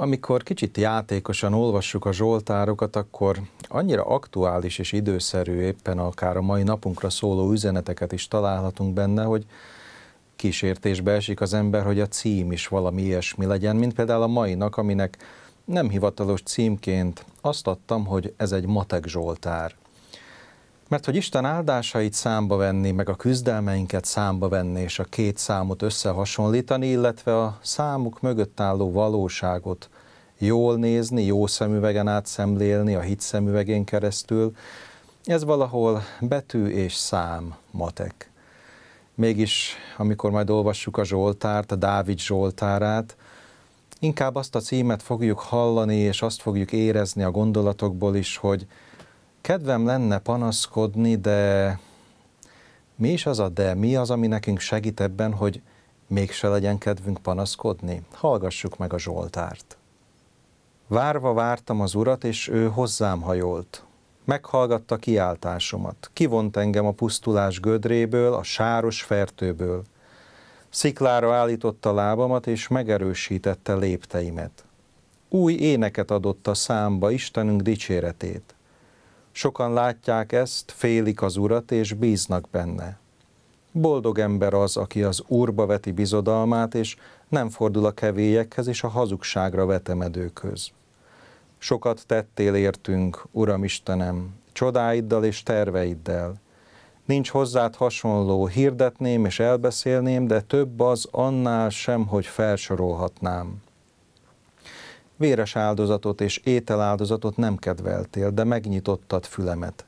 Amikor kicsit játékosan olvassuk a zsoltárokat, akkor annyira aktuális és időszerű éppen akár a mai napunkra szóló üzeneteket is találhatunk benne, hogy kísértésbe esik az ember, hogy a cím is valami ilyesmi legyen, mint például a mainak, aminek nem hivatalos címként azt adtam, hogy ez egy matek zsoltár. Mert hogy Isten áldásait számba venni, meg a küzdelmeinket számba venni, és a két számot összehasonlítani, illetve a számuk mögött álló valóságot jól nézni, jó szemüvegen átszemlélni, a hit szemüvegén keresztül, ez valahol betű és szám matek. Mégis, amikor majd olvassuk a Zsoltárt, a Dávid Zsoltárát, inkább azt a címet fogjuk hallani, és azt fogjuk érezni a gondolatokból is, hogy kedvem lenne panaszkodni, de mi is az a de, mi az, ami nekünk segít ebben, hogy mégse legyen kedvünk panaszkodni? Hallgassuk meg a Zsoltárt. Várva vártam az urat, és ő hozzám hajolt. Meghallgatta kiáltásomat. Kivont engem a pusztulás gödréből, a sáros fertőből. Sziklára állította lábamat, és megerősítette lépteimet. Új éneket adott a számba Istenünk dicséretét. Sokan látják ezt, félik az urat és bíznak benne. Boldog ember az, aki az úrba veti bizodalmát, és nem fordul a kevélyekhez és a hazugságra vetemedőkhöz. Sokat tettél értünk, Uram Istenem, csodáiddal és terveiddel. Nincs hozzád hasonló, hirdetném és elbeszélném, de több az annál sem, hogy felsorolhatnám véres áldozatot és ételáldozatot nem kedveltél, de megnyitottad fülemet.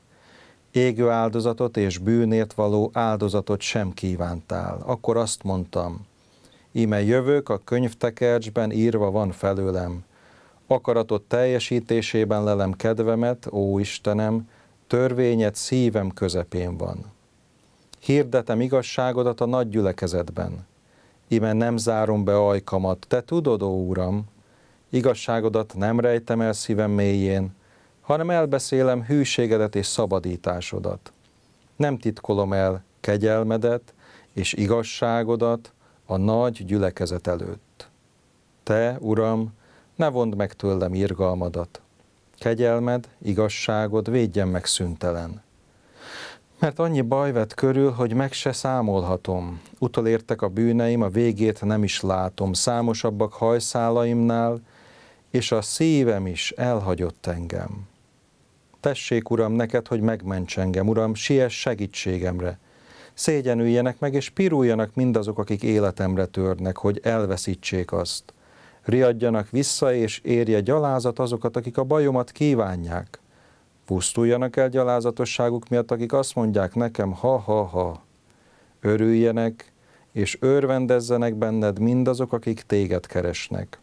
Égő áldozatot és bűnért való áldozatot sem kívántál. Akkor azt mondtam, íme jövök, a könyvtekercsben írva van felőlem. Akaratod teljesítésében lelem kedvemet, ó Istenem, törvényed szívem közepén van. Hirdetem igazságodat a nagy gyülekezetben. Ime nem zárom be ajkamat, te tudod, ó Uram, igazságodat nem rejtem el szívem mélyén, hanem elbeszélem hűségedet és szabadításodat. Nem titkolom el kegyelmedet és igazságodat a nagy gyülekezet előtt. Te, Uram, ne vond meg tőlem irgalmadat. Kegyelmed, igazságod védjen meg szüntelen. Mert annyi baj vett körül, hogy meg se számolhatom. Utolértek a bűneim, a végét nem is látom. Számosabbak hajszálaimnál, és a szívem is elhagyott engem. Tessék, Uram, neked, hogy megments engem, Uram, siess segítségemre. Szégyenüljenek meg, és piruljanak mindazok, akik életemre törnek, hogy elveszítsék azt. Riadjanak vissza, és érje gyalázat azokat, akik a bajomat kívánják. Pusztuljanak el gyalázatosságuk miatt, akik azt mondják nekem, ha-ha-ha. Örüljenek, és örvendezzenek benned mindazok, akik téged keresnek.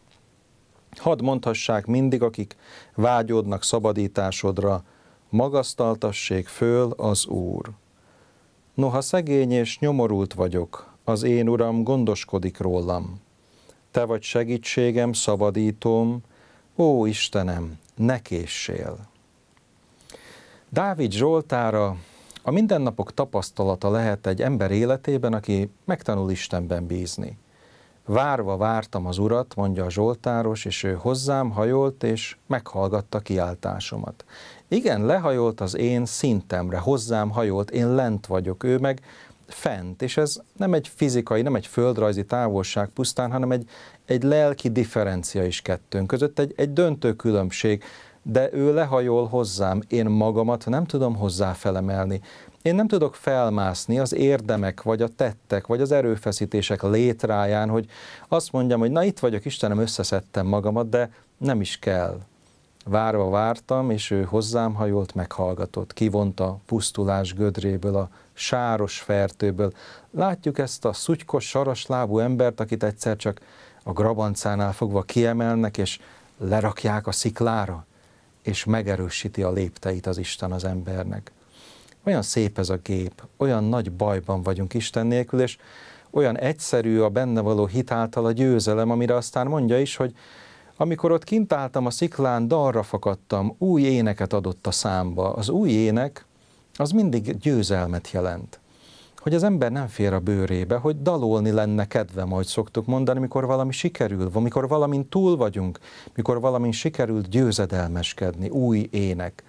Hadd mondhassák mindig, akik vágyódnak szabadításodra, magasztaltassék föl az Úr. Noha szegény és nyomorult vagyok, az én Uram gondoskodik rólam. Te vagy segítségem, szabadítom, ó Istenem, ne késsél! Dávid Zsoltára a mindennapok tapasztalata lehet egy ember életében, aki megtanul Istenben bízni. Várva vártam az urat, mondja a Zsoltáros, és ő hozzám hajolt, és meghallgatta kiáltásomat. Igen, lehajolt az én szintemre, hozzám hajolt, én lent vagyok, ő meg fent, és ez nem egy fizikai, nem egy földrajzi távolság pusztán, hanem egy, egy lelki differencia is kettőnk között, egy, egy döntő különbség, de ő lehajol hozzám, én magamat nem tudom hozzá felemelni, én nem tudok felmászni az érdemek, vagy a tettek, vagy az erőfeszítések létráján, hogy azt mondjam, hogy na itt vagyok, Istenem, összeszedtem magamat, de nem is kell. Várva vártam, és ő hozzám hajolt, meghallgatott, kivonta pusztulás gödréből, a sáros fertőből. Látjuk ezt a szutykos, saras lábú embert, akit egyszer csak a grabancánál fogva kiemelnek, és lerakják a sziklára, és megerősíti a lépteit az Isten az embernek olyan szép ez a gép, olyan nagy bajban vagyunk Isten nélkül, és olyan egyszerű a benne való hit által a győzelem, amire aztán mondja is, hogy amikor ott kint álltam a sziklán, dalra fakadtam, új éneket adott a számba. Az új ének az mindig győzelmet jelent. Hogy az ember nem fér a bőrébe, hogy dalolni lenne kedve, ahogy szoktuk mondani, mikor valami sikerül, mikor valamint túl vagyunk, mikor valamint sikerült győzedelmeskedni, új ének.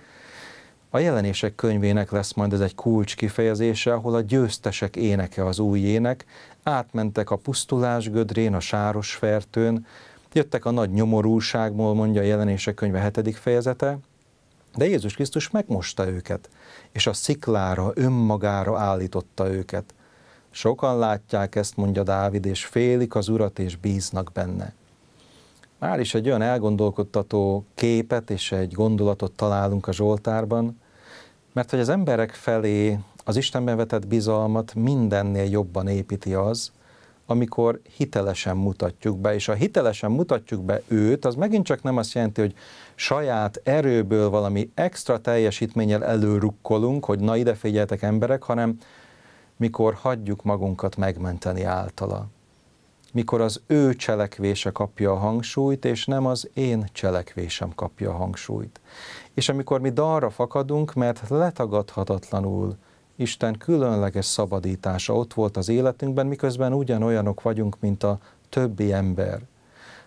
A jelenések könyvének lesz majd ez egy kulcs kifejezése, ahol a győztesek éneke az új ének, átmentek a pusztulás gödrén, a sáros fertőn, jöttek a nagy nyomorúságból, mondja a jelenések könyve hetedik fejezete, de Jézus Krisztus megmosta őket, és a sziklára, önmagára állította őket. Sokan látják ezt, mondja Dávid, és félik az urat, és bíznak benne. Már is egy olyan elgondolkodtató képet és egy gondolatot találunk a Zsoltárban, mert hogy az emberek felé az Istenben vetett bizalmat mindennél jobban építi az, amikor hitelesen mutatjuk be, és a hitelesen mutatjuk be őt, az megint csak nem azt jelenti, hogy saját erőből valami extra teljesítménnyel előrukkolunk, hogy na ide figyeltek emberek, hanem mikor hagyjuk magunkat megmenteni általa mikor az ő cselekvése kapja a hangsúlyt, és nem az én cselekvésem kapja a hangsúlyt. És amikor mi dalra fakadunk, mert letagadhatatlanul Isten különleges szabadítása ott volt az életünkben, miközben ugyanolyanok vagyunk, mint a többi ember.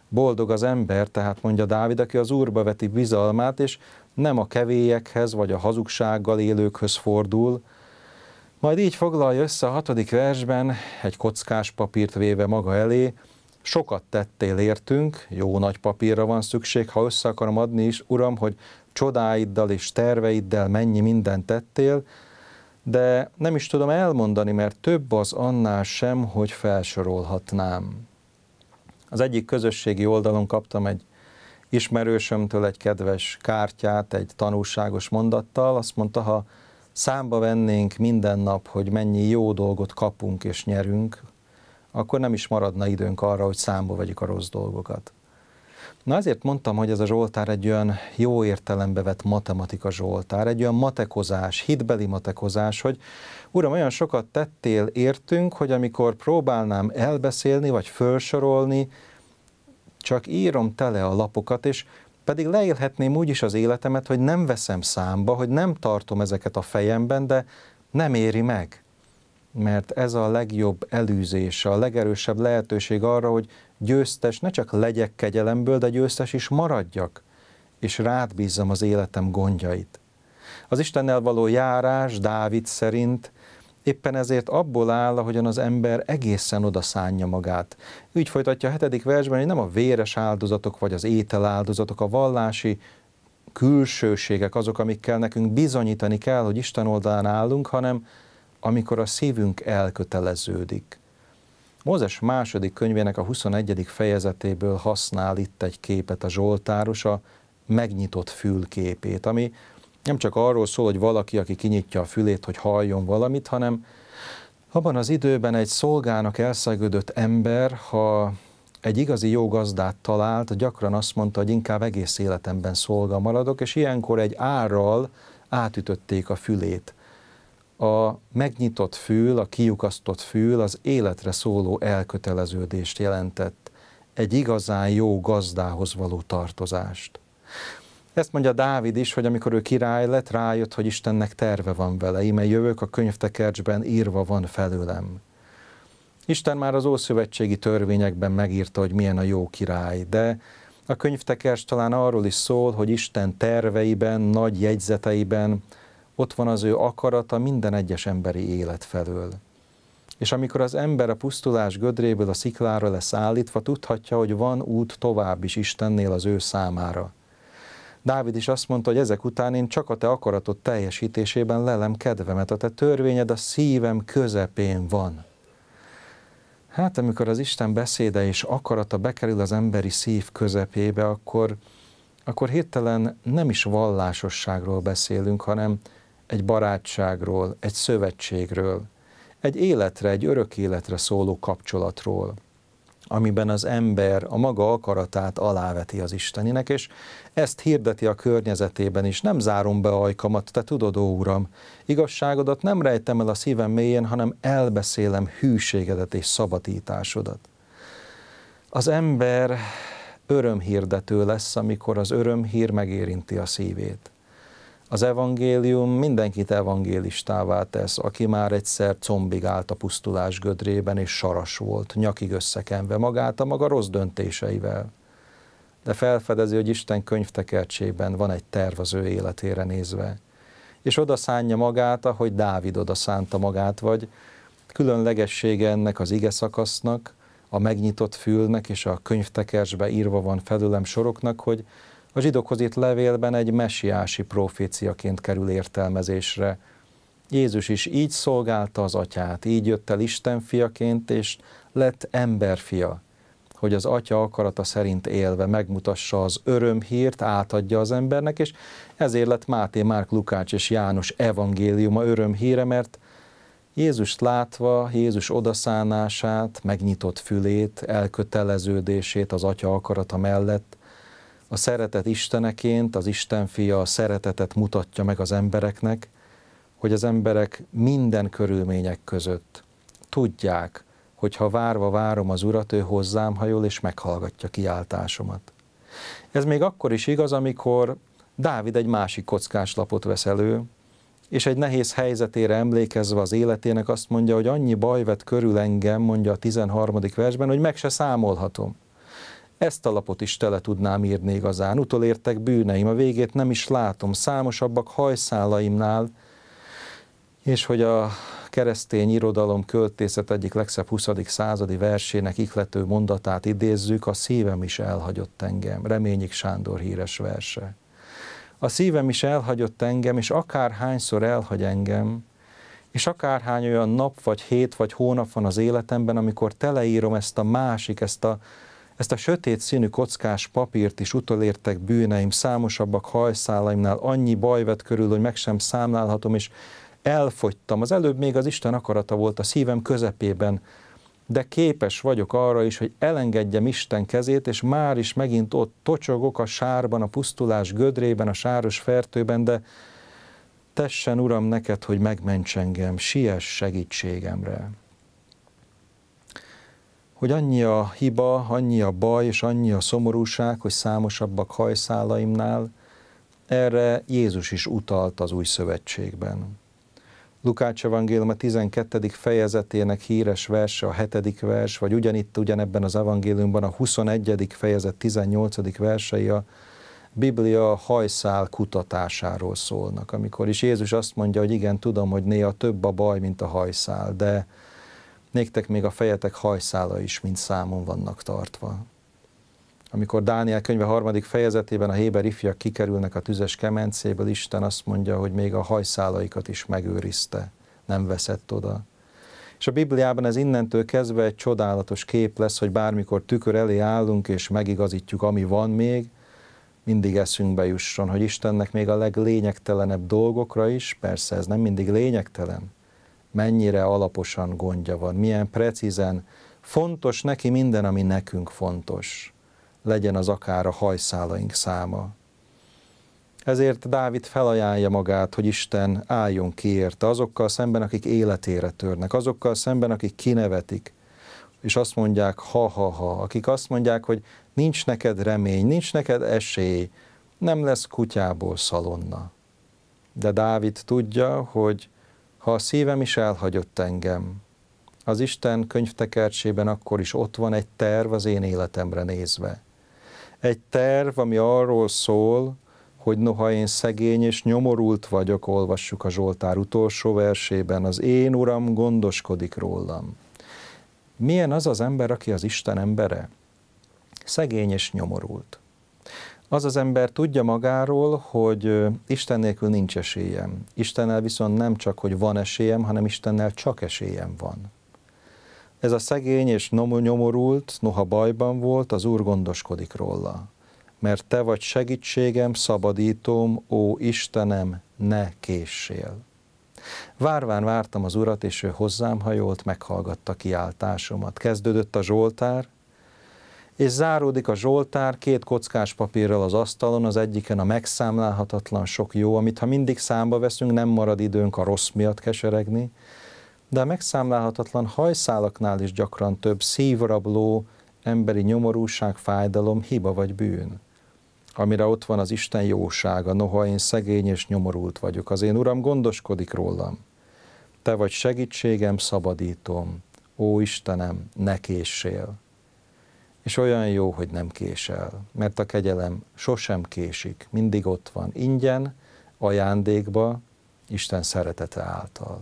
Boldog az ember, tehát mondja Dávid, aki az Úrba veti bizalmát, és nem a kevélyekhez vagy a hazugsággal élőkhöz fordul, majd így foglalja össze a hatodik versben, egy kockás papírt véve maga elé, sokat tettél értünk, jó nagy papírra van szükség, ha össze akarom adni is, Uram, hogy csodáiddal és terveiddel mennyi mindent tettél, de nem is tudom elmondani, mert több az annál sem, hogy felsorolhatnám. Az egyik közösségi oldalon kaptam egy ismerősömtől egy kedves kártyát, egy tanulságos mondattal, azt mondta, ha számba vennénk minden nap, hogy mennyi jó dolgot kapunk és nyerünk, akkor nem is maradna időnk arra, hogy számba vegyük a rossz dolgokat. Na azért mondtam, hogy ez a Zsoltár egy olyan jó értelembe vett matematika Zsoltár, egy olyan matekozás, hitbeli matekozás, hogy Uram, olyan sokat tettél értünk, hogy amikor próbálnám elbeszélni vagy felsorolni, csak írom tele a lapokat, és pedig leélhetném úgy is az életemet, hogy nem veszem számba, hogy nem tartom ezeket a fejemben, de nem éri meg. Mert ez a legjobb elűzése, a legerősebb lehetőség arra, hogy győztes ne csak legyek kegyelemből, de győztes is maradjak, és rád bízzam az életem gondjait. Az Istennel való járás Dávid szerint éppen ezért abból áll, ahogyan az ember egészen szánja magát. Úgy folytatja a hetedik versben, hogy nem a véres áldozatok vagy az áldozatok a vallási külsőségek azok, amikkel nekünk bizonyítani kell, hogy Isten oldalán állunk, hanem amikor a szívünk elköteleződik. Mózes második könyvének a 21. fejezetéből használ itt egy képet a Zsoltáros, a megnyitott fülképét, ami nem csak arról szól, hogy valaki, aki kinyitja a fülét, hogy halljon valamit, hanem abban az időben egy szolgának elszegődött ember, ha egy igazi jó gazdát talált, gyakran azt mondta, hogy inkább egész életemben szolga maradok, és ilyenkor egy árral átütötték a fülét. A megnyitott fül, a kiukasztott fül az életre szóló elköteleződést jelentett, egy igazán jó gazdához való tartozást. Ezt mondja Dávid is, hogy amikor ő király lett, rájött, hogy Istennek terve van vele. Íme jövök, a könyvtekercsben írva van felőlem. Isten már az ószövetségi törvényekben megírta, hogy milyen a jó király, de a könyvtekercs talán arról is szól, hogy Isten terveiben, nagy jegyzeteiben ott van az ő akarata minden egyes emberi élet felől. És amikor az ember a pusztulás gödréből a sziklára lesz állítva, tudhatja, hogy van út tovább is Istennél az ő számára. Dávid is azt mondta, hogy ezek után én csak a te akaratod teljesítésében lelem kedvemet, a te törvényed a szívem közepén van. Hát amikor az Isten beszéde és akarata bekerül az emberi szív közepébe, akkor, akkor hirtelen nem is vallásosságról beszélünk, hanem egy barátságról, egy szövetségről, egy életre, egy örök életre szóló kapcsolatról amiben az ember a maga akaratát aláveti az Isteninek, és ezt hirdeti a környezetében is. Nem zárom be ajkamat, te tudod, ó Uram, igazságodat nem rejtem el a szívem mélyén, hanem elbeszélem hűségedet és szabadításodat. Az ember örömhirdető lesz, amikor az örömhír megérinti a szívét. Az evangélium mindenkit evangélistává tesz, aki már egyszer combig állt a pusztulás gödrében, és saras volt, nyakig összekenve magát a maga rossz döntéseivel. De felfedezi, hogy Isten könyvtekercsében van egy terv az ő életére nézve. És oda szánja magát, ahogy Dávid oda szánta magát, vagy különlegessége ennek az ige szakasznak, a megnyitott fülnek és a könyvtekercsbe írva van felülem soroknak, hogy a zsidókhoz itt levélben egy messiási proféciaként kerül értelmezésre. Jézus is így szolgálta az atyát, így jött el Isten fiaként, és lett emberfia, hogy az atya akarata szerint élve megmutassa az örömhírt, átadja az embernek, és ezért lett Máté, Márk, Lukács és János evangéliuma örömhíre, mert Jézust látva, Jézus odaszánását, megnyitott fülét, elköteleződését az atya akarata mellett, a szeretet Isteneként, az Isten fia a szeretetet mutatja meg az embereknek, hogy az emberek minden körülmények között tudják, hogy ha várva várom az Urat, ő hozzám hajol és meghallgatja kiáltásomat. Ez még akkor is igaz, amikor Dávid egy másik kockás lapot vesz elő, és egy nehéz helyzetére emlékezve az életének azt mondja, hogy annyi baj vett körül engem, mondja a 13. versben, hogy meg se számolhatom. Ezt a lapot is tele tudnám írni igazán. Utolértek bűneim, a végét nem is látom, számosabbak hajszálaimnál, és hogy a keresztény irodalom költészet egyik legszebb 20. századi versének iklető mondatát idézzük, a szívem is elhagyott engem, Reményik Sándor híres verse. A szívem is elhagyott engem, és akárhányszor elhagy engem, és akárhány olyan nap, vagy hét, vagy hónap van az életemben, amikor teleírom ezt a másik, ezt a ezt a sötét színű kockás papírt is utolértek bűneim, számosabbak hajszálaimnál, annyi baj vett körül, hogy meg sem számlálhatom, és elfogytam. Az előbb még az Isten akarata volt a szívem közepében, de képes vagyok arra is, hogy elengedjem Isten kezét, és már is megint ott tocsogok a sárban, a pusztulás gödrében, a sáros fertőben, de tessen, Uram, neked, hogy megments engem, siess segítségemre hogy annyi a hiba, annyi a baj és annyi a szomorúság, hogy számosabbak hajszálaimnál, erre Jézus is utalt az új szövetségben. Lukács evangélium 12. fejezetének híres verse, a 7. vers, vagy ugyanitt ugyanebben az evangéliumban a 21. fejezet 18. versei a Biblia hajszál kutatásáról szólnak, amikor is Jézus azt mondja, hogy igen, tudom, hogy néha több a baj, mint a hajszál, de néktek még a fejetek hajszála is, mint számon vannak tartva. Amikor Dániel könyve harmadik fejezetében a héber ifjak kikerülnek a tüzes kemencéből, Isten azt mondja, hogy még a hajszálaikat is megőrizte, nem veszett oda. És a Bibliában ez innentől kezdve egy csodálatos kép lesz, hogy bármikor tükör elé állunk és megigazítjuk, ami van még, mindig eszünkbe jusson, hogy Istennek még a leglényegtelenebb dolgokra is, persze ez nem mindig lényegtelen, mennyire alaposan gondja van, milyen precízen, fontos neki minden, ami nekünk fontos, legyen az akár a hajszálaink száma. Ezért Dávid felajánlja magát, hogy Isten álljon ki érte azokkal szemben, akik életére törnek, azokkal szemben, akik kinevetik, és azt mondják ha-ha-ha, akik azt mondják, hogy nincs neked remény, nincs neked esély, nem lesz kutyából szalonna. De Dávid tudja, hogy ha a szívem is elhagyott engem. Az Isten könyvtekercsében akkor is ott van egy terv az én életemre nézve. Egy terv, ami arról szól, hogy noha én szegény és nyomorult vagyok, olvassuk a Zsoltár utolsó versében, az én Uram gondoskodik rólam. Milyen az az ember, aki az Isten embere? Szegény és nyomorult. Az az ember tudja magáról, hogy Isten nélkül nincs esélyem. Istennel viszont nem csak, hogy van esélyem, hanem Istennel csak esélyem van. Ez a szegény és nyomorult, noha bajban volt, az Úr gondoskodik róla. Mert Te vagy segítségem, szabadítom, ó Istenem, ne késsél. Várván vártam az Urat, és ő hozzám hajolt, meghallgatta kiáltásomat. Kezdődött a Zsoltár, és záródik a Zsoltár két kockás papírral az asztalon, az egyiken a megszámlálhatatlan sok jó, amit ha mindig számba veszünk, nem marad időnk a rossz miatt keseregni, de a megszámlálhatatlan hajszálaknál is gyakran több szívrabló, emberi nyomorúság, fájdalom, hiba vagy bűn amire ott van az Isten jósága, noha én szegény és nyomorult vagyok, az én Uram gondoskodik rólam. Te vagy segítségem, szabadítom, ó Istenem, ne késsél. És olyan jó, hogy nem késel, mert a kegyelem sosem késik, mindig ott van, ingyen, ajándékba, Isten szeretete által.